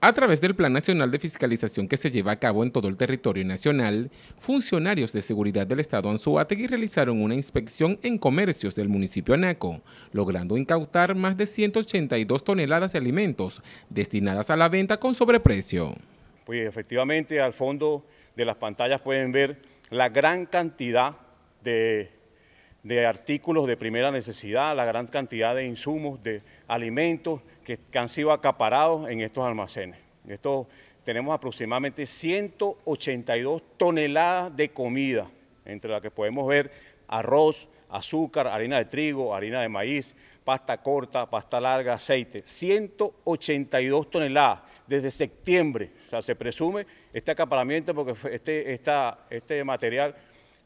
A través del Plan Nacional de Fiscalización que se lleva a cabo en todo el territorio nacional, funcionarios de seguridad del Estado Anzuategui realizaron una inspección en comercios del municipio Anaco, logrando incautar más de 182 toneladas de alimentos destinadas a la venta con sobreprecio. Pues efectivamente al fondo de las pantallas pueden ver la gran cantidad de de artículos de primera necesidad, la gran cantidad de insumos, de alimentos que, han sido acaparados en estos almacenes. Estos, tenemos aproximadamente 182 toneladas de comida, entre las que podemos ver arroz, azúcar, harina de trigo, harina de maíz, pasta corta, pasta larga, aceite. 182 toneladas desde septiembre. O sea, se presume este acaparamiento porque este, este material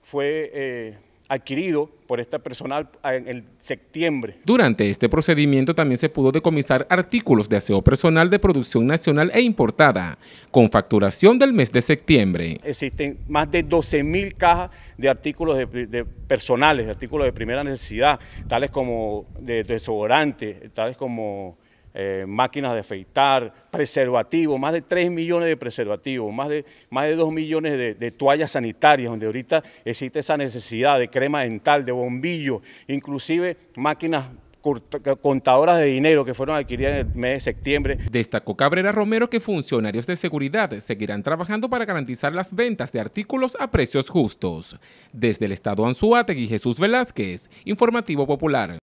fue... Eh, adquirido por esta personal en el septiembre. Durante este procedimiento también se pudo decomisar artículos de aseo personal de producción nacional e importada, con facturación del mes de septiembre. Existen más de 12.000 cajas de artículos de, personales, de artículos de primera necesidad, tales como de, de desodorante, tales como eh, máquinas de afeitar, preservativos, más de 3 millones de preservativos, más de, más de 2 millones de, toallas sanitarias, donde ahorita existe esa necesidad de crema dental, de bombillo, inclusive máquinas contadoras de dinero que fueron adquiridas en el mes de septiembre. Destacó Cabrera Romero que funcionarios de seguridad seguirán trabajando para garantizar las ventas de artículos a precios justos. Desde el estado Anzuategui, Jesús Velázquez, Informativo Popular.